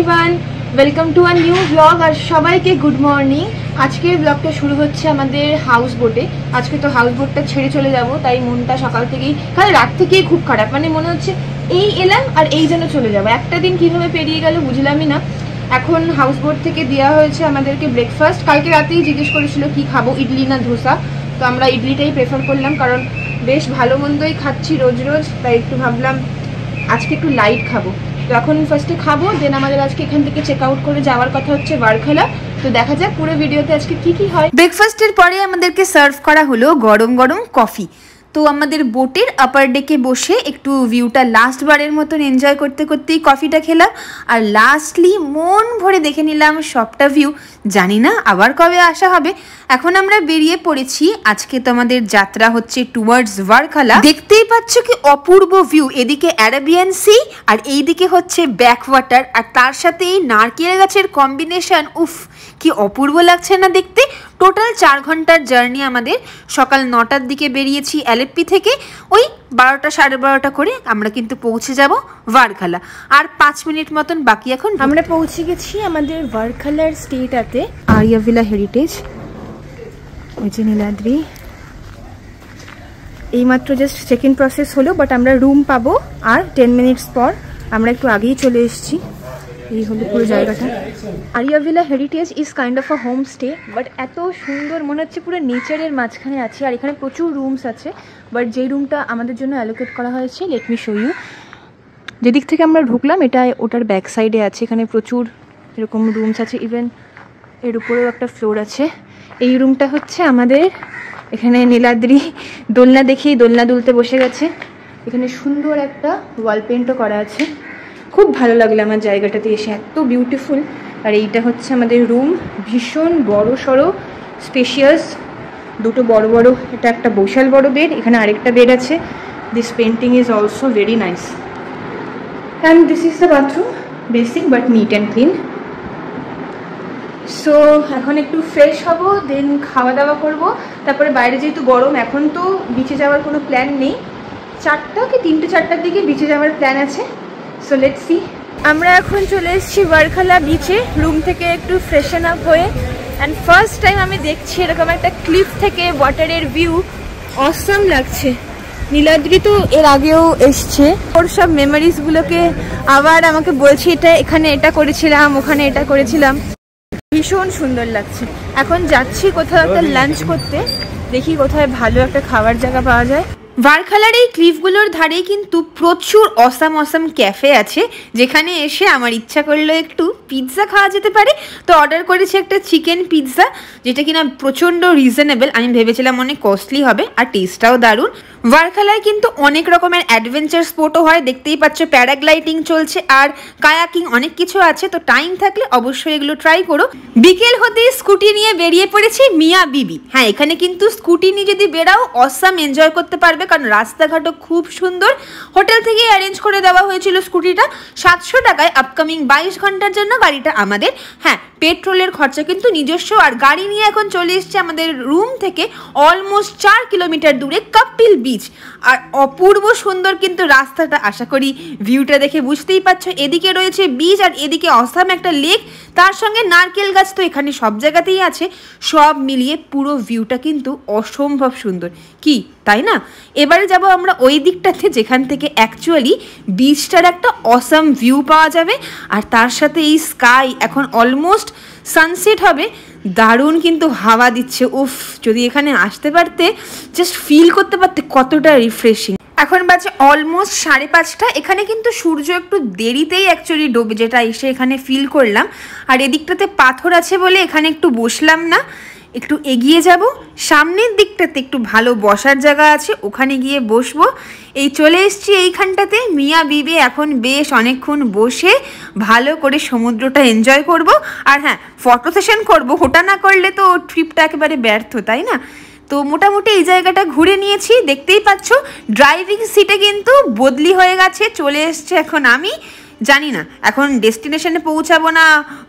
everyone welcome to our new blog আর সবাইকে good morning আজকের ব্লগটা শুরু হচ্ছে আমাদের হাউস বোটে আজকে তো হাউস বোটটা ছেড়ে চলে যাব তাই মনটা সকাল থেকেই কাল রাত থেকেই খুব খারাপ মানে মনে হচ্ছে এই এলাম আর এই যেন চলে যাবো একটা দিন কীভাবে পেরিয়ে গেল বুঝলামই না এখন হাউস বোট থেকে দেওয়া হয়েছে আমাদেরকে ব্রেকফাস্ট কালকে রাতেই জিজ্ঞেস করেছিল কি খাবো ইডলি না ধোসা তো আমরা ইডলিটাই প্রেফার করলাম কারণ বেশ ভালো মন্দই খাচ্ছি রোজ রোজ তাই একটু ভাবলাম আজকে একটু লাইট খাবো এখন ফার্স্টে খাবো দেন আমাদের আজকে এখান থেকে চেক আউট করে যাওয়ার কথা হচ্ছে বারখেলা তো দেখা যাক পুরো ভিডিওতে আজকে কি কি হয় ব্রেকফাস্টের পরে আমাদেরকে সার্ভ করা হলো গরম গরম কফি তো আমাদের বোটের আপার ডেকে বসে একটু ভিউটা লাস্ট বারের মতন এনজয় করতে করতেই কফিটা খেলাম আর লাস্টলি মন ভরে দেখে নিলাম সবটা ভিউ জানি না আবার কবে আসা হবে এখন আমরা বেরিয়ে পড়েছি আজকে তো আমাদের যাত্রা হচ্ছে টুয়ার্ডস ওয়ারখালা দেখতেই পাচ্ছ কি অপূর্ব ভিউ এদিকে অ্যারাবিয়ান সি আর এইদিকে হচ্ছে ব্যাকওয়াটার আর তার সাথে এই নারকেল গাছের কম্বিনেশন উফ কি অপূর্ব লাগছে না দেখতে টোটাল চার ঘন্টার জার্নি আমাদের সকাল নটার দিকে বেরিয়েছি অ্যালেপি থেকে ওই বারোটা সাড়ে বারোটা করে আমরা কিন্তু পৌঁছে যাব ভারখালা আর পাঁচ মিনিট মতন বাকি এখন আমরা পৌঁছে গেছি আমাদের ভারখালার স্টেটাতে আরিয়াভিলা হেরিটেজ ওই যে নীলাদ্রি এইমাত্র জাস্ট চেক ইন প্রসেস হলো বাট আমরা রুম পাবো আর টেন মিনিটস পর আমরা একটু আগেই চলে এসেছি এই হলো পুরো জায়গাটা Aryavilla heritage is kind of a home stay but এত সুন্দর মনে হচ্ছে পুরো নেচারের মাঝখানে আছে আর এখানে প্রচুর রুমস আছে বাট যে রুমটা আমাদের জন্য অ্যালোকেট করা হয়েছে লেট মি শো ইউ যেদিক থেকে আমরা ঢুকলাম এটা ওটার ব্যাক সাইডে আছে এখানে প্রচুর এরকম রুমস আছে ইভেন এর উপরেও একটা ফ্লোর আছে এই রুমটা হচ্ছে আমাদের এখানে নীলাদ্রি দোলনা দেখেই দোলনা দুলতে বসে গেছে এখানে সুন্দর একটা ওয়াল পেন্টও করা আছে খুব ভালো লাগলো আমার জায়গাটাতে এসে এত বিউটিফুল আর এইটা হচ্ছে আমাদের রুম ভীষণ বড় সড়ো স্পেশিয়াস দুটো বড় বড় এটা একটা বৈশাল বড় বেড এখানে আরেকটা বেড আছে this painting is also very nice and this is the bathroom basic but neat and clean so এখন একটু ফ্রেশ হব দেন খাওয়া দাওয়া করব তারপরে বাইরে যেহেতু গরম এখন তো বিচে যাওয়ার কোনো প্ল্যান নেই চারটা কি তিনটে চারটার দিকে বিচে যাওয়ার প্ল্যান আছে সো লেটস সি আমরা এখন চলে এসেছি বারখালা বিচে রুম থেকে একটু ফ্রেশন আপ হয়ে অ্যান্ড ফার্স্ট টাইম আমি দেখছি এরকম একটা ক্লিফ থেকে ওয়াটারের ভিউ অসম লাগছে নীলাদ্রি তো এর আগেও এসছে ওর সব মেমোরিজগুলোকে আবার আমাকে বলছি এটা এখানে এটা করেছিলাম ওখানে এটা করেছিলাম ভীষণ সুন্দর লাগছে এখন যাচ্ছি কোথাও একটা লাঞ্চ করতে দেখি কোথায় ভালো একটা খাবার জায়গা পাওয়া যায় ভারখালার এই ক্লিফগুলোর ধারে কিন্তু প্রচুর অসাম অসাম ক্যাফে আছে যেখানে এসে আমার ইচ্ছা করলো একটু পিৎজা খাওয়া যেতে পারে তো অর্ডার করেছি একটা চিকেন পিৎজা যেটা কিনা প্রচণ্ড রিজনেবল আমি ভেবেছিলাম অনেক কস্টলি হবে আর টেস্টটাও দারুণ ভারখালায় কিন্তু অনেক রকমের অ্যাডভেঞ্চার স্পোর্টও হয় দেখতেই পাচ্ছ প্যারাগ্লাইডিং চলছে আর কায়াকিং অনেক কিছু আছে তো টাইম থাকলে অবশ্যই এগুলো ট্রাই করো বিকেল হতেই স্কুটি নিয়ে বেরিয়ে পড়েছি মিয়া বিবি হ্যাঁ এখানে কিন্তু স্কুটি নিয়ে যদি বেরাও অসাম এনজয় করতে পারবে কারণ রাস্তাঘাটও খুব সুন্দর হোটেল থেকে অ্যারেঞ্জ করে দেওয়া হয়েছিল স্কুটিটা সাতশো টাকায় আপকামিং বাইশ ঘন্টার জন্য বাড়িটা আমাদের হ্যাঁ পেট্রোলের খরচা কিন্তু নিজস্ব আর গাড়ি নিয়ে এখন চলে এসছে আমাদের রুম থেকে অলমোস্ট চার কিলোমিটার দূরে কাপিল বিচ আর অপূর্ব সুন্দর কিন্তু রাস্তাটা আশা করি ভিউটা দেখে বুঝতেই পারছো এদিকে রয়েছে বিচ আর এদিকে অসাম একটা লেক তার সঙ্গে নারকেল গাছ তো এখানে সব জায়গাতেই আছে সব মিলিয়ে পুরো ভিউটা কিন্তু অসম্ভব সুন্দর কি তাই না এবারে যাব আমরা ওই দিকটাতে যেখান থেকে অ্যাকচুয়ালি বিচটার একটা অসাম ভিউ পাওয়া যাবে আর তার সাথে এই স্কাই এখন অলমোস্ট সানসেট হবে দারুণ কিন্তু হাওয়া দিচ্ছে উফ যদি এখানে আসতে পারতে জাস্ট ফিল করতে পারতে কতটা রিফ্রেশিং এখন বাজে অলমোস্ট সাড়ে পাঁচটা এখানে কিন্তু সূর্য একটু দেরিতেই অ্যাকচুয়ালি ডোবে যেটা এসে এখানে ফিল করলাম আর এদিকটাতে পাথর আছে বলে এখানে একটু বসলাম না একটু এগিয়ে যাব সামনের দিকটাতে একটু ভালো বসার জায়গা আছে ওখানে গিয়ে বসবো এই চলে এসছি এইখানটাতে মিয়া বিবে এখন বেশ অনেকক্ষণ বসে ভালো করে সমুদ্রটা এনজয় করব আর হ্যাঁ ফটো সেশন করবো হোটা না করলে তো ট্রিপটা একেবারে ব্যর্থ তাই না তো মোটামুটি এই জায়গাটা ঘুরে নিয়েছি দেখতেই পাচ্ছ ড্রাইভিং সিটে কিন্তু বদলি হয়ে গেছে চলে এসছে এখন আমি জানি না এখন ডেস্টিনেশনে পৌঁছাবো না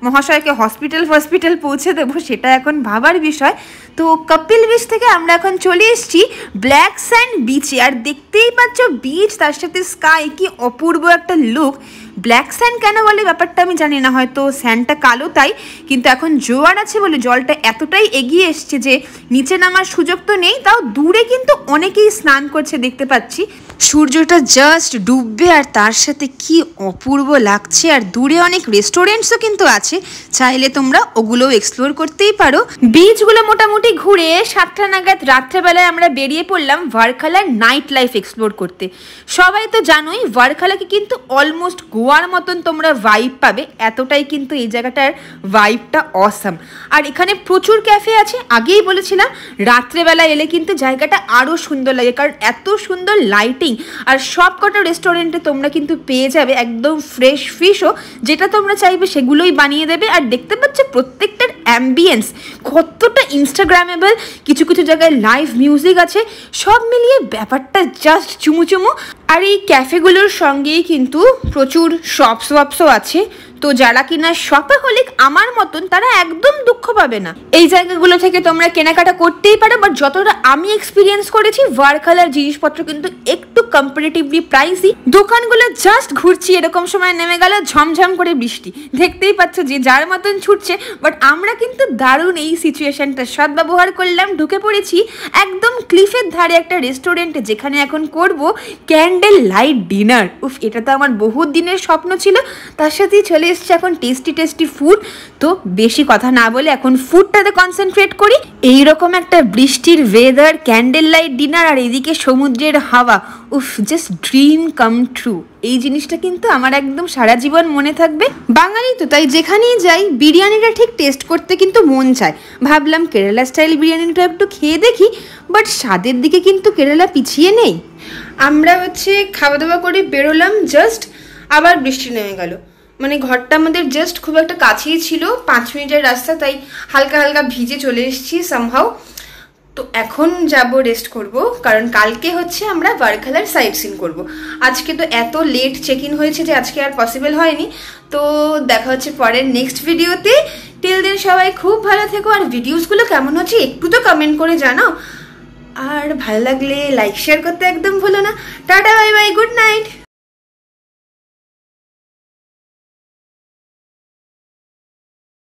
মহাশয়কে হসপিটাল ফসপিটাল পৌঁছে দেবো সেটা এখন ভাবার বিষয় তো কপিল বিচ থেকে আমরা এখন চলে এসেছি ব্ল্যাক স্যান্ড বিচে আর দেখতেই পাচ্ছ বিচ তার সাথে স্কাই কি অপূর্ব একটা লুক ব্ল্যাক স্যান্ড কেন বলে ব্যাপারটা আমি জানি না হয়তো স্যান্ডটা কালো তাই কিন্তু এখন জোয়ার আছে বলে জলটা এতটাই এগিয়ে এসছে যে নিচে নামার সুযোগ তো নেই তাও দূরে কিন্তু অনেকেই স্নান করছে দেখতে পাচ্ছি সূর্যটা জাস্ট ডুববে আর তার সাথে কি অপূর্ব লাগছে আর দূরে অনেক রেস্টুরেন্টসও কিন্তু আছে চাইলে তোমরা ওগুলোও এক্সপ্লোর করতেই পারো বিচগুলো মোটামুটি ঘুরে সাতটা নাগাদ রাত্রেবেলায় আমরা বেরিয়ে পড়লাম ভারখালার নাইট লাইফ এক্সপ্লোর করতে সবাই তো জানোই ভারখালাকে কিন্তু অলমোস্ট গোয়া গোয়ার মতন তোমরা ভাইব পাবে এতটাই কিন্তু এই জায়গাটার ভাইবটা অসাম আর এখানে প্রচুর ক্যাফে আছে আগেই বলেছিলাম রাত্রেবেলা এলে কিন্তু জায়গাটা আরও সুন্দর লাগে কারণ এত সুন্দর লাইটিং আর সব কটা রেস্টুরেন্টে তোমরা কিন্তু পেয়ে যাবে একদম ফ্রেশ ফিশও যেটা তোমরা চাইবে সেগুলোই বানিয়ে দেবে আর দেখতে পাচ্ছ প্রত্যেকটার অ্যাম্বিয়েন্স কতটা ইনস্টাগ্রামেবল কিছু কিছু জায়গায় লাইভ মিউজিক আছে সব মিলিয়ে ব্যাপারটা জাস্ট চুমুচুমু আর এই ক্যাফেগুলোর সঙ্গেই কিন্তু প্রচুর শপস ওয়াপসও আছে তো যারা কিনা শপাহলিক আমার মতন তারা একদম দুঃখ পাবে না এই জায়গাগুলো থেকে তোমরা কেনাকাটা করতেই পারো বাট যতটা আমি এক্সপিরিয়েন্স করেছি ওয়ার্কালার জিনিসপত্র কিন্তু একটু কম্পারেটিভলি প্রাইসই দোকানগুলো জাস্ট ঘুরছি এরকম সময় নেমে গেল ঝমঝম করে বৃষ্টি দেখতেই পাচ্ছ যে যার মতন ছুটছে বাট আমরা কিন্তু দারুণ এই সিচুয়েশনটা সদ্ব্যবহার করলাম ঢুকে পড়েছি একদম ক্লিফের ধারে একটা রেস্টুরেন্টে যেখানে এখন করব ক্যান্ডেল লাইট ডিনার উফ এটা তো আমার বহু দিনের স্বপ্ন ছিল তার সাথেই চলে এসছে এখন টেস্টি টেস্টি ফুড তো বেশি কথা না বলে এখন ফুডটাতে কনসেন্ট্রেট করি এইরকম একটা বৃষ্টির ওয়েদার ক্যান্ডেল লাইট ডিনার আর এদিকে সমুদ্রের হাওয়া উফ জাস্ট ড্রিম কাম ট্রু এই জিনিসটা কিন্তু আমার একদম সারা জীবন মনে থাকবে বাঙালি তো তাই যেখানেই যাই বিরিয়ানিটা ঠিক টেস্ট করতে কিন্তু মন চায় ভাবলাম কেরালা স্টাইল বিরিয়ানিটা একটু খেয়ে দেখি বাট স্বাদের দিকে কিন্তু কেরালা পিছিয়ে নেই আমরা হচ্ছে খাওয়া দাওয়া করে বেরোলাম জাস্ট আবার বৃষ্টি নেমে গেল মানে ঘরটা আমাদের জাস্ট খুব একটা কাছেই ছিল পাঁচ মিনিটের রাস্তা তাই হালকা হালকা ভিজে চলে এসেছি সামহাও তো এখন যাব রেস্ট করব কারণ কালকে হচ্ছে আমরা ভারখালার সাইট সিন করবো আজকে তো এত লেট চেক ইন হয়েছে যে আজকে আর পসিবল হয়নি তো দেখা হচ্ছে পরের নেক্সট ভিডিওতে টিল দিন সবাই খুব ভালো থেকো আর ভিডিওসগুলো কেমন হচ্ছে একটু তো কমেন্ট করে জানাও আর ভালো লাগলে লাইক শেয়ার করতে একদম ভুলো না tata bye bye good night